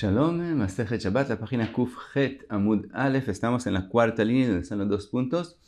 Shalom, Masejet Shabbat, la página Kuf Het Amud Aleph, estamos en la cuarta línea donde están los dos puntos.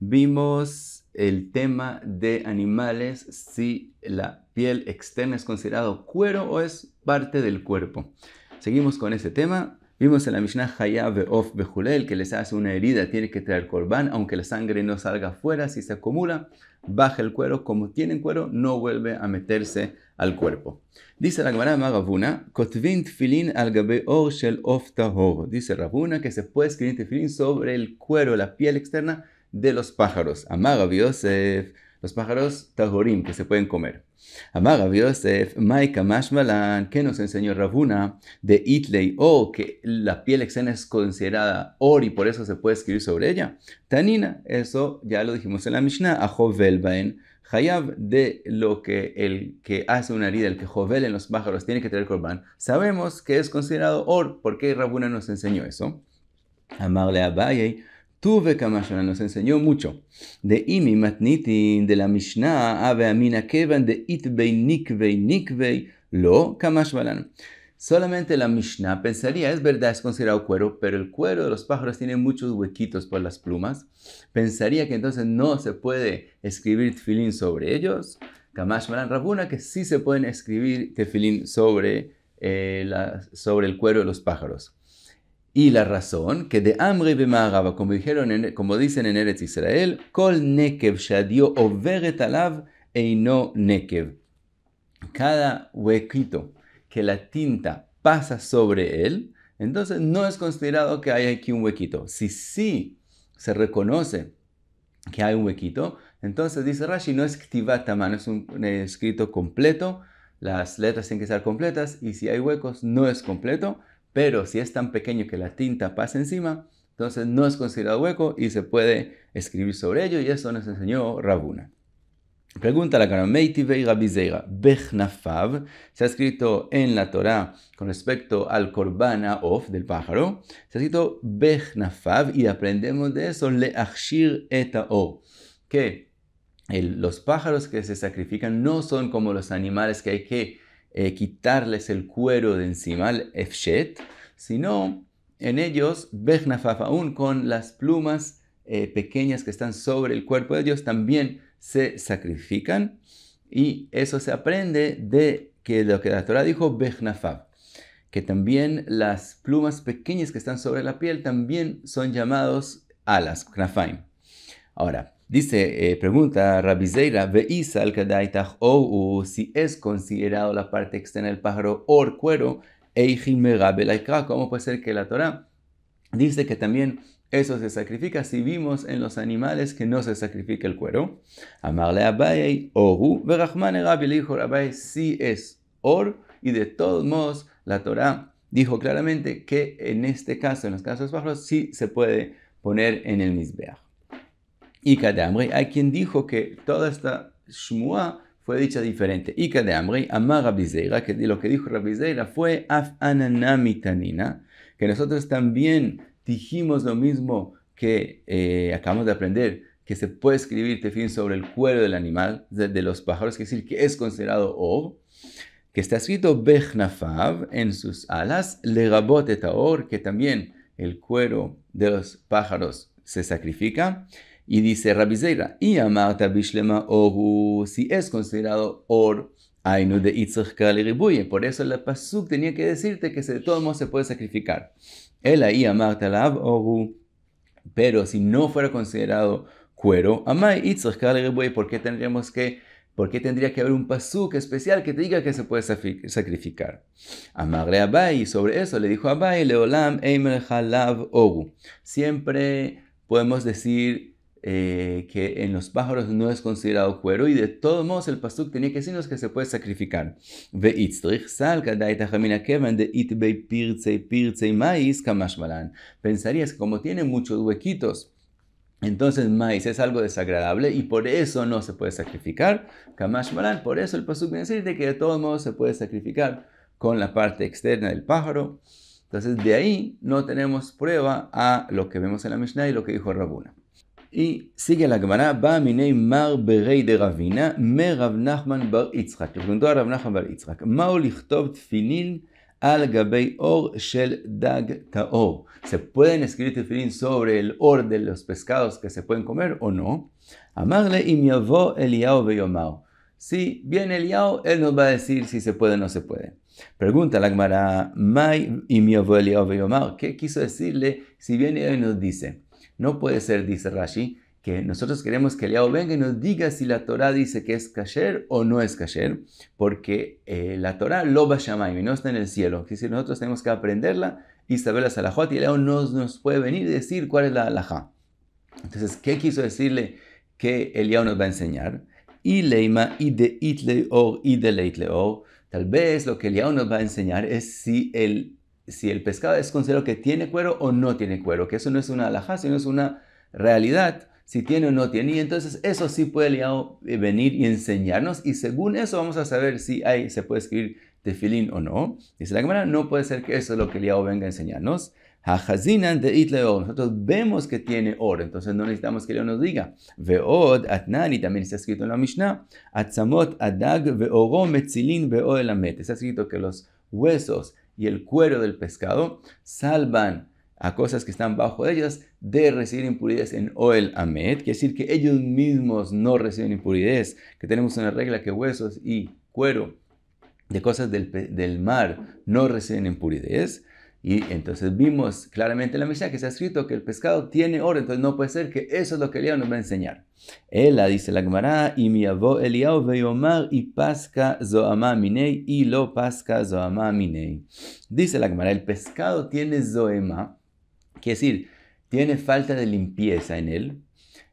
Vimos el tema de animales, si la piel externa es considerado cuero o es parte del cuerpo. Seguimos con ese tema. Vimos en la Mishnah Hayah Be'of Bejulel que les hace una herida, tiene que traer corbán, aunque la sangre no salga afuera, si se acumula baja el cuero, como tienen cuero, no vuelve a meterse al cuerpo. Dice la Gemara Magavuna, al shel Dice Rabuna que se puede escribir filin sobre el cuero, la piel externa de los pájaros. Amaga los pájaros tajorim que se pueden comer. Amar Yosef, Maika Mashmalan, que nos enseñó Rabuna de Itley, o oh, que la piel externa es considerada Or y por eso se puede escribir sobre ella. Tanina, eso ya lo dijimos en la Mishnah, Ajovelbaen, Hayab, de lo que el que hace una herida, el que jovel en los pájaros, tiene que tener corbán. Sabemos que es considerado Or, porque Rabuna nos enseñó eso. Amarle a Tuve Kamashana nos enseñó mucho. De Imi Matnitin, de la Mishnah, Ave Amina Kevan, de Itbei Nikvei Nikvei, Lo Kamashvalan. Solamente la Mishnah pensaría, es verdad, es considerado cuero, pero el cuero de los pájaros tiene muchos huequitos por las plumas. Pensaría que entonces no se puede escribir tefilín sobre ellos. Kamashvalan raguna que sí se pueden escribir tefilín sobre, eh, sobre el cuero de los pájaros. Y la razón, que de Amri Bemaharaba, como, dijeron como dicen en Eretz Israel, Kol Nekev Shadio Alav Nekev. Cada huequito que la tinta pasa sobre él, entonces no es considerado que hay aquí un huequito. Si sí se reconoce que hay un huequito, entonces dice Rashi, no es es un escrito completo, las letras tienen que ser completas y si hay huecos no es completo. Pero si es tan pequeño que la tinta pasa encima, entonces no es considerado hueco y se puede escribir sobre ello y eso nos enseñó Rabuna. Pregunta la cara, Bechnafav, se ha escrito en la Torá con respecto al Korbana of del pájaro, se ha escrito Bechnafav y aprendemos de eso, eta etao, que los pájaros que se sacrifican no son como los animales que hay que eh, quitarles el cuero de encima, el efshet, sino en ellos, Bejnafaf, aún con las plumas eh, pequeñas que están sobre el cuerpo de Dios también se sacrifican. Y eso se aprende de que lo que la Torah dijo, Bechnafav, que también las plumas pequeñas que están sobre la piel también son llamados alas, knafaim. Ahora, Dice, eh, pregunta Rabizeira, isa al kadaitaj ou, si es considerado la parte externa del pájaro or cuero, ¿cómo puede ser que la Torah dice que también eso se sacrifica si vimos en los animales que no se sacrifica el cuero? Amarle Abaye, Oru, Verachman Rabbi, le dijo Abaye, si es or, y de todos modos la Torah dijo claramente que en este caso, en los casos bajos, sí se puede poner en el misbeach. Y de hay quien dijo que toda esta Shmua fue dicha diferente. Y de Amri, Amar Rabizeira, que lo que dijo Rabizeira fue Af Ananamitanina, que nosotros también dijimos lo mismo que eh, acabamos de aprender, que se puede escribir tefín sobre el cuero del animal, de, los pájaros, que es decir, que es considerado o que está escrito Bechnafav en sus alas, Legabot aor que también el cuero de los pájaros se sacrifica. Y dice Rabi y amarta bishlema si es considerado or, ainu de itzach Por eso la pasuk tenía que decirte que de todo modos se puede sacrificar. ahí amarta pero si no fuera considerado cuero, amai ¿por qué tendríamos que ¿Por qué tendría que haber un pasuk especial que te diga que se puede sacrificar? Amarle a y sobre eso le dijo a Abai, Leolam Eimel, Halav Ogu. Siempre podemos decir eh, que en los pájaros no es considerado cuero y de todos modos el pasuk tenía que decirnos que se puede sacrificar. Pensarías que como tiene muchos huequitos, entonces maíz es algo desagradable y por eso no se puede sacrificar. Kamash por eso el pasuk viene a decirte que de todos modos se puede sacrificar con la parte externa del pájaro. Entonces de ahí no tenemos prueba a lo que vemos en la Mishnah y lo que dijo Rabuna. Y sigue la Gemara, va minei mar berei de Ravina, me Rav Nachman bar Yitzhak. Le preguntó a Rav Nachman bar Yitzhak, mao lichtov tfinin al gabei or shel dag taor. ¿Se pueden escribir tfinin sobre el or de los pescados que se pueden comer o no? Amarle im yavo Eliao beyomao. Si viene Eliao, él nos va a decir si se puede o no se puede. Pregunta la Gemara, mai im yavo Eliao beyomao. ¿Qué quiso decirle si viene él nos dice? No puede ser, dice Rashi, que nosotros queremos que Eliao venga y nos diga si la Torah dice que es kasher o no es kasher, porque eh, la Torah lo va a y no está en el cielo. Es decir, nosotros tenemos que aprenderla y saber la y Eliao no nos puede venir y decir cuál es la halajá. Entonces, ¿qué quiso decirle que Eliao nos va a enseñar? Y leima, y de itle o y de Tal vez lo que Eliao nos va a enseñar es si el si el pescado es considerado que tiene cuero o no tiene cuero, que eso no es una alhaja, sino es una realidad, si tiene o no tiene. Y entonces eso sí puede eh, venir y enseñarnos y según eso vamos a saber si hay, se puede escribir tefilín o no. Dice la cámara, no puede ser que eso es lo que liado venga a enseñarnos. de Nosotros vemos que tiene oro, entonces no necesitamos que Eliao nos diga. Veod atnani, también está escrito en la Mishnah. Atzamot adag metzilin Está escrito que los huesos y el cuero del pescado salvan a cosas que están bajo de ellas de recibir impuridades en Oel Amet, quiere decir que ellos mismos no reciben impuridades, que tenemos una regla que huesos y cuero de cosas del, del mar no reciben impuridades. Y entonces vimos claramente en la Mishnah que se ha escrito que el pescado tiene oro, entonces no puede ser que eso es lo que Eliao nos va a enseñar. Ella dice la Gemara, y mi avó Eliao veyomar y pasca zoama minei y lo pasca zoama minei. Dice la Gemara, el pescado tiene zoema, quiere decir, tiene falta de limpieza en él,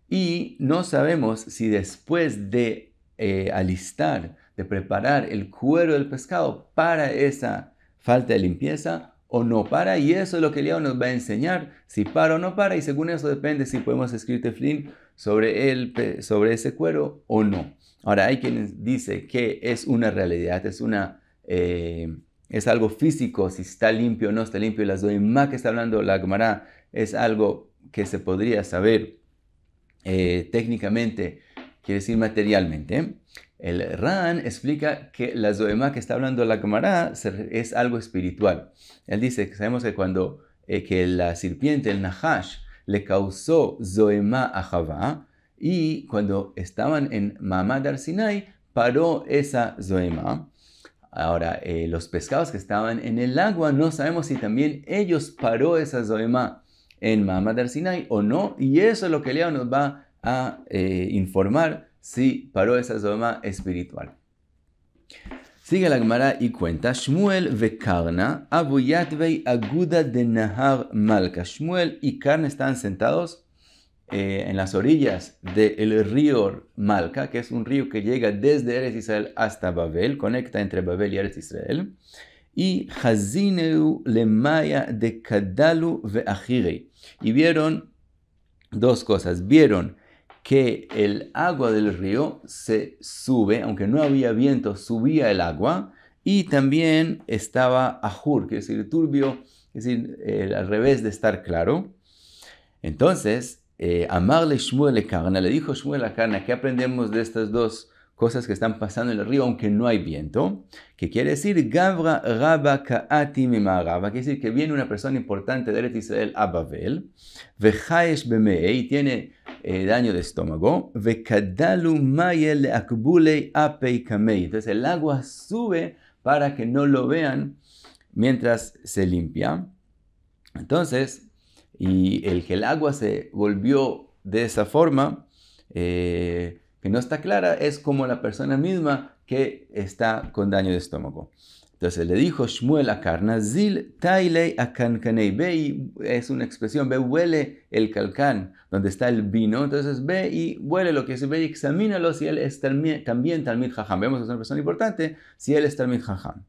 y no sabemos si después de eh, alistar, de preparar el cuero del pescado para esa falta de limpieza, o no para, y eso es lo que Leo nos va a enseñar, si para o no para, y según eso depende si podemos escribir teflín sobre, sobre ese cuero o no. Ahora, hay quienes dicen que es una realidad, es, una, eh, es algo físico, si está limpio o no está limpio, y doy más que está hablando la es algo que se podría saber eh, técnicamente, quiere decir materialmente. El Ran explica que la Zoema que está hablando la Gemara es algo espiritual. Él dice que sabemos que cuando eh, que la serpiente, el Nahash, le causó Zoema a Javá, y cuando estaban en Mamá del Sinai, paró esa Zoema. Ahora, eh, los pescados que estaban en el agua, no sabemos si también ellos paró esa Zoema en Mamá del o no, y eso es lo que Leo nos va a eh, informar Sí, paró esa zona espiritual. Sigue la Gemara y cuenta, Shmuel ve Karna, abuyat Yatvei Aguda de Nahar Malka. Shmuel y Karna están sentados eh, en las orillas del río Malca, que es un río que llega desde Eretz Israel hasta Babel, conecta entre Babel y Eretz Israel. Y Hazineu Lemaya de Kadalu ve Y vieron dos cosas. Vieron que el agua del río se sube, aunque no había viento, subía el agua y también estaba ajur, que es decir, turbio, es decir, al revés de estar claro. Entonces, a eh, amarle Shmuel le carna, le dijo Shmuel la carna, ¿qué aprendemos de estas dos cosas que están pasando en el río aunque no hay viento? Que quiere decir, Gavra Rabba Kaati quiere decir que viene una persona importante de Eretz Israel a Babel, Vejaesh Bemei, tiene eh, daño de estómago. Entonces el agua sube para que no lo vean mientras se limpia. Entonces, y el que el agua se volvió de esa forma, eh, que no está clara, es como la persona misma que está con daño de estómago. Entonces le dijo Shmuel a zil Tailei a kankanei. ve es una expresión, ve, huele el calcán donde está el vino, entonces ve y huele lo que se ve y examínalo si él es también, Talmid Vemos que es una persona importante, si él es Talmid Jajam.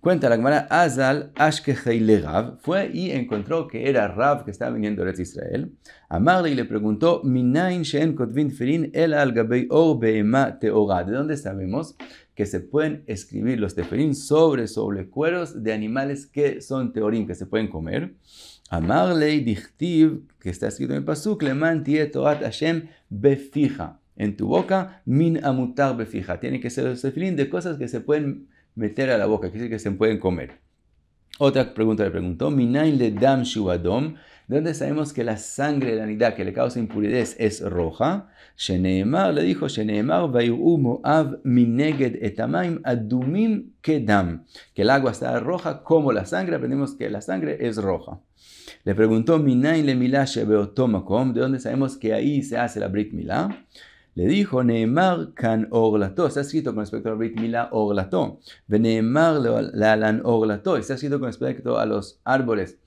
Cuenta la Gemara, Azal Ashkehei Rav fue y encontró que era Rav que estaba viniendo de Israel. Amarle y le preguntó, Minain Sheen Kotvin Firin El Al Or Beema ¿de dónde sabemos que se pueden escribir los teferín sobre, sobre cueros de animales que son teorín, que se pueden comer. Amarlei dichtiv, que está escrito en el pasuk, le tie toat Hashem befija. En tu boca, min amutar befija. Tiene que ser los teferín de cosas que se pueden meter a la boca, que se pueden comer. Otra pregunta le preguntó, Minain le dam ¿de dónde sabemos que la sangre de la nidad que le causa impuridez es roja? Sheneemar le dijo, Sheneemar moav mineged etamaim adumim kedam, que el agua está roja como la sangre, aprendemos que la sangre es roja. Le preguntó, Minain le milah ¿de dónde sabemos que ahí se hace la brit milah? Le dijo, Neemar kan orlato, está escrito con respecto al Brit Mila orlato. Neemar lalan orlato, está escrito con respecto a los árboles,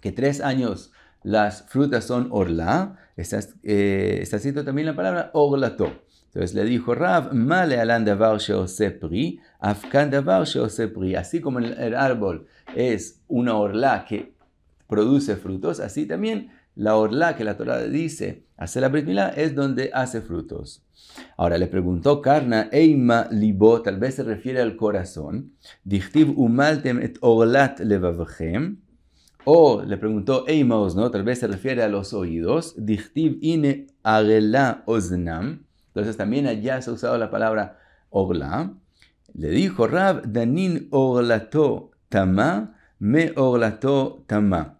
que tres años las frutas son orla, está, eh, está escrito también la palabra orlato. Entonces le dijo Rav, male alan davar sheosepri, afkan davar sheosepri. Así como el, el árbol es una orla que produce frutos, así también la orla que la Torah dice hacer la Brit Milá es donde hace frutos. Ahora le preguntó carna, Eima libo, tal vez se refiere al corazón. Dichtiv umaltem et orlat levavchem. O le preguntó Eima no, tal vez se refiere a los oídos. Dichtiv ine agela osnam. Entonces también allá se ha usado la palabra orla. Le dijo Rab, Danin orlato tama, me orlato tama.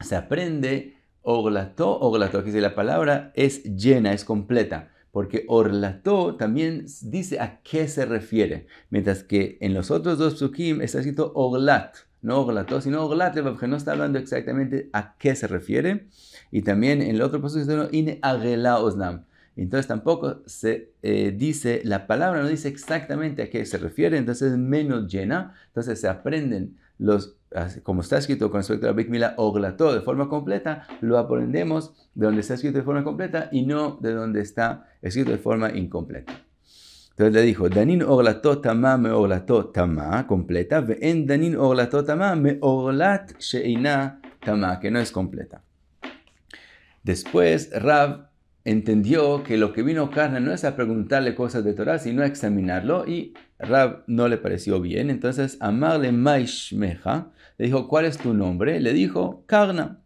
Se aprende Orlató, orlató. que dice la palabra es llena, es completa. Porque orlató también dice a qué se refiere. Mientras que en los otros dos sukim está escrito Oglat. No orlató, sino orlat, porque no está hablando exactamente a qué se refiere. Y también en el otro pasaje está in agela osnam. Entonces tampoco se eh, dice, la palabra no dice exactamente a qué se refiere, entonces es menos llena. Entonces se aprenden como está escrito con respecto a la Brit oglató de forma completa, lo aprendemos de donde está escrito de forma completa y no de donde está escrito de forma incompleta. Entonces le dijo, Danin Oglató tamá me Oglató tamá, completa, ve en Danin oglató tamá me Oglat sheina tamá, que no es completa. Después Rav entendió que lo que vino Carne no es a preguntarle cosas de Torah, sino a examinarlo y Rab no le pareció bien, entonces Amarle Maishmeja le dijo, ¿cuál es tu nombre? Le dijo, Karna.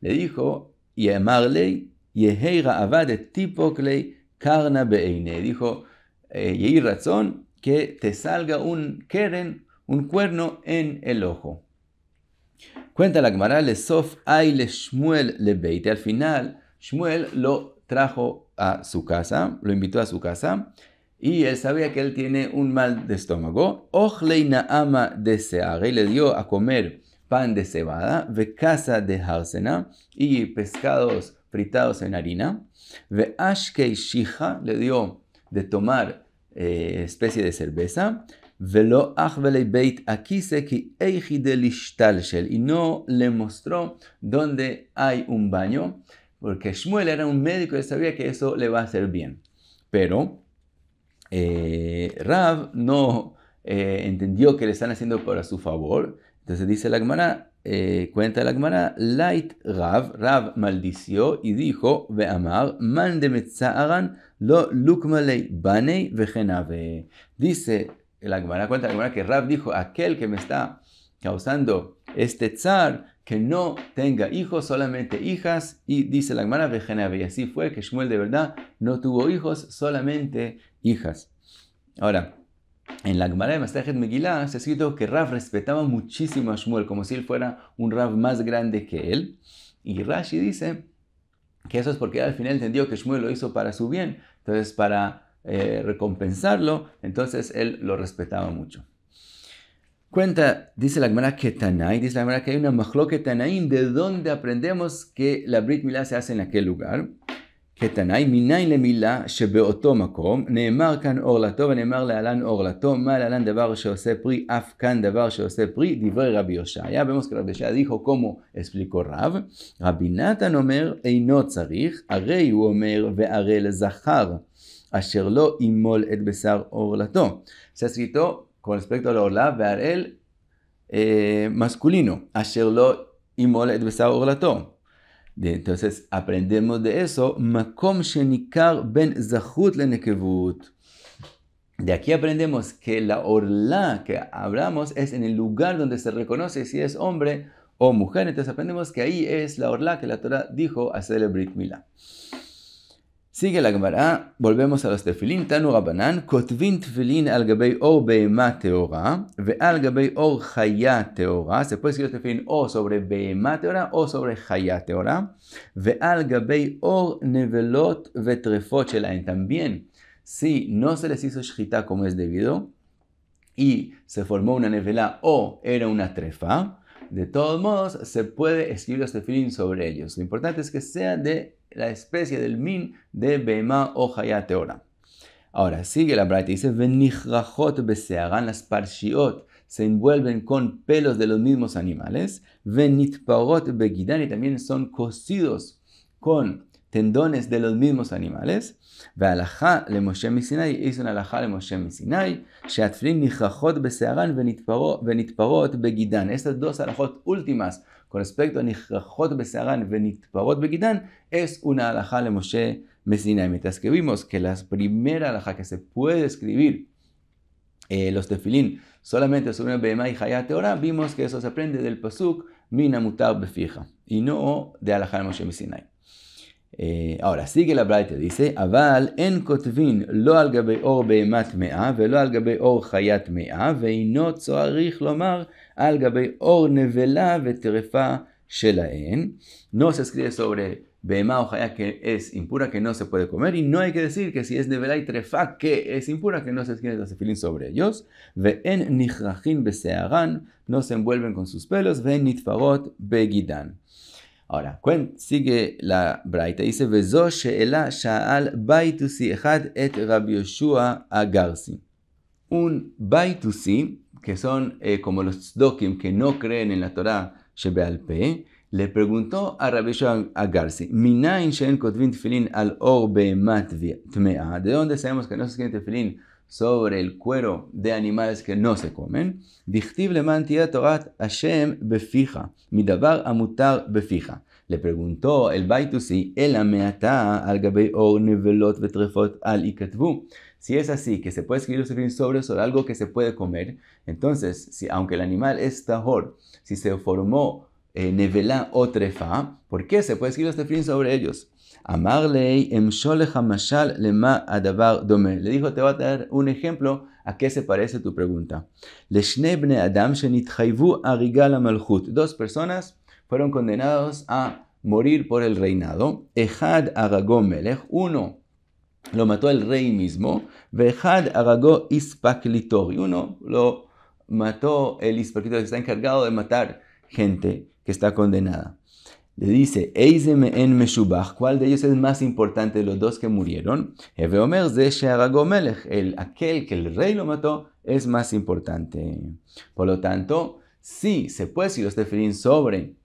Le dijo, y Amarle Yeheira Abade Tipoklei Karna Beine. Dijo, Yehi razón que te salga un keren, un cuerno en el ojo. Cuenta la Gemara, le sof aile Shmuel le beite. Al final, Shmuel lo trajo a su casa, lo invitó a su casa y él sabía que él tiene un mal de estómago. Ojleina ama de y le dio a comer pan de cebada, ve casa de harsena y pescados fritados en harina. Ve ashkei shija le dio de tomar eh, especie de cerveza. Velo beit akise ki de Y no le mostró dónde hay un baño, porque Shmuel era un médico y sabía que eso le va a hacer bien. Pero eh, Rav no eh, entendió que le están haciendo para su favor. Entonces dice la Gemara, eh, cuenta la Gemara, Light Rav, Rav maldició y dijo, lo lukmalei banei vejenave. Dice la Gemara, cuenta la Gemara que Rav dijo, aquel que me está causando este tsar que no tenga hijos, solamente hijas, y dice la Gemara Bejenave, y así fue que Shmuel de verdad no tuvo hijos, solamente hijas. Ahora, en la Gemara de Masajet Megillah se ha escrito que Rav respetaba muchísimo a Shmuel, como si él fuera un Rav más grande que él, y Rashi dice que eso es porque al final entendió que Shmuel lo hizo para su bien, entonces para eh, recompensarlo, entonces él lo respetaba mucho. Cuenta, dice la Gemara que dice la Gemara que hay una Mahlo Tanaim, de donde aprendemos que la Brit mila se hace en aquel lugar. Ketanay, Minay le Milá, Shebeoto Makom, Neemar kan Orlato, Neemar alan Orlato, Mal alan debar Sheose Pri, Af kan davar Sheose Pri, Divrei Rabbi Ya vemos que Rabbi dijo como explicó Rab. Rabbi Natan Omer, Eino Tzarich, Arei Omer, Veare le Zahar, Asher lo Imol et Besar Orlato. Se escrito con respecto a la orla, ver el eh, masculino, hacerlo Entonces aprendemos de eso, makom shenikar ben zahut le De aquí aprendemos que la orla que hablamos es en el lugar donde se reconoce si es hombre o mujer. Entonces aprendemos que ahí es la orla que la Torah dijo hacer el Brit Sigue la Gemara, volvemos a los tefilín, Tanu Rabanan, Kotvin tefilín al gabei or teora, ve al gabei or se puede escribir tefilín o sobre behemá teora o sobre hayá teora, ve al gabei or nevelot vetrefot También, si no se les hizo shchita como es debido, y se formó una nevela o era una trefa, de todos modos se puede escribir los tefilín sobre ellos. Lo importante es que sea de la especie del min de Bema o hayateora. Ahora sigue la braita, dice, Venijrajot besearan las parshiot, se envuelven con pelos de los mismos animales, Venitparot begidan, y también son cocidos con tendones de los mismos animales. והלכה es מסיני, איזון הלכה למשה מסיני, שהתפילין נכרחות בשערן venitparot begidani estas dos הלכות últimas con respecto a Nijrajot Besaran Venitparot Begidan, es una alhaja de Moshe Mesina. Mientras que vimos que la primera alhaja que se puede escribir eh, los tefilín solamente sobre una Behemá y Hayat vimos que eso se aprende del Pasuk Mina Mutab Befija y no de alhaja de Moshe Mesina. Eh, ahora, sigue la Braita, dice, Aval en kotvin lo al gabe or behemat mea, velo al gabe or chayat mea, veino tzoarich lomar al gabe or nevela veterefa shelaen. No se escribe sobre behemá o chayat que es impura, que no se puede comer, y no hay que decir que si es nevela y trefa que es impura, que no se escribe sobre ellos. en nichrachin besearan, no se envuelven con sus pelos, ve nitfarot begidan Ahora, sigue la Braita, dice, Vezo she'ela sha'al baitusi echad et Rabbi Yoshua agarsi. Un baitusi, que son eh, como los dokim que no creen en la Torah, shebeal pe, le preguntó a Rabbi Yoshua agarsi, Minain she'en kotvin tefilin al or be'emat tmea. ¿De dónde sabemos que no se escriben tefilin sobre el cuero de animales que no se comen, Torat Hashem midabar amutar fija Le preguntó el Baitusi, el ameata al gabei or nevelot vetrefot al ikatvu. Si es así, que se puede escribir sobre sobre sobre algo que se puede comer, entonces, si, aunque el animal es tahor, si se formó eh, nevela o trefa, ¿por qué se puede escribir este fin sobre ellos? Amarle le em lema adavar dome. Le dijo, te voy a dar un ejemplo a qué se parece tu pregunta. adam Dos personas fueron condenados a morir por el reinado. Ejad aragomelech. Uno lo mató el rey mismo. Vejad aragó ispaklitor. Y uno lo mató el ispaklitor que está encargado de matar gente que está condenada le dice, en Meshubach, ¿cuál de ellos es más importante de los dos que murieron? el aquel que el rey lo mató es más importante. Por lo tanto, sí, se puede si los definir sobre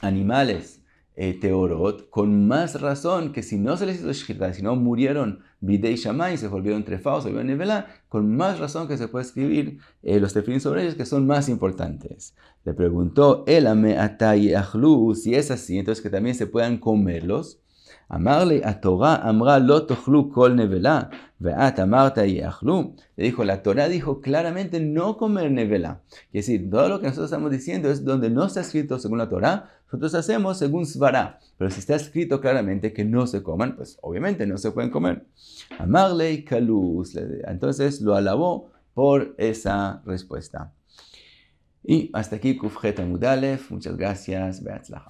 animales eh, teorot, con más razón que si no se les hizo si no murieron Bidei Shamay se volvieron entre se a nivelá, con más razón que se puede escribir eh, los tefilín sobre ellos que son más importantes. Le preguntó, Elame Atay Ahlu, si es así, entonces que también se puedan comerlos a Torah, amra y Le dijo, la Torah dijo claramente no comer nevela. Es decir, todo lo que nosotros estamos diciendo es donde no está escrito según la Torah, nosotros hacemos según Svará. Pero si está escrito claramente que no se coman, pues obviamente no se pueden comer. Amarle y Entonces lo alabó por esa respuesta. Y hasta aquí Kufjet Mudalef. Muchas gracias. Beatzlacha.